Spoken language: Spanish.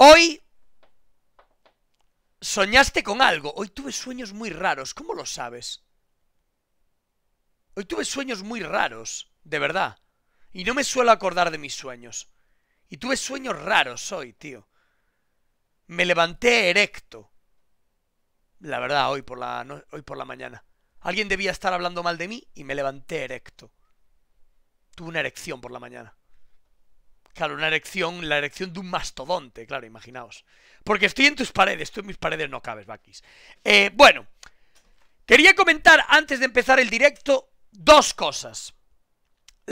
Hoy soñaste con algo. Hoy tuve sueños muy raros. ¿Cómo lo sabes? Hoy tuve sueños muy raros, de verdad. Y no me suelo acordar de mis sueños. Y tuve sueños raros hoy, tío. Me levanté erecto. La verdad, hoy por la, hoy por la mañana. Alguien debía estar hablando mal de mí y me levanté erecto. Tuve una erección por la mañana. Claro, una erección, la erección de un mastodonte, claro, imaginaos. Porque estoy en tus paredes, tú en mis paredes no cabes, Bakis. Eh, bueno, quería comentar antes de empezar el directo dos cosas.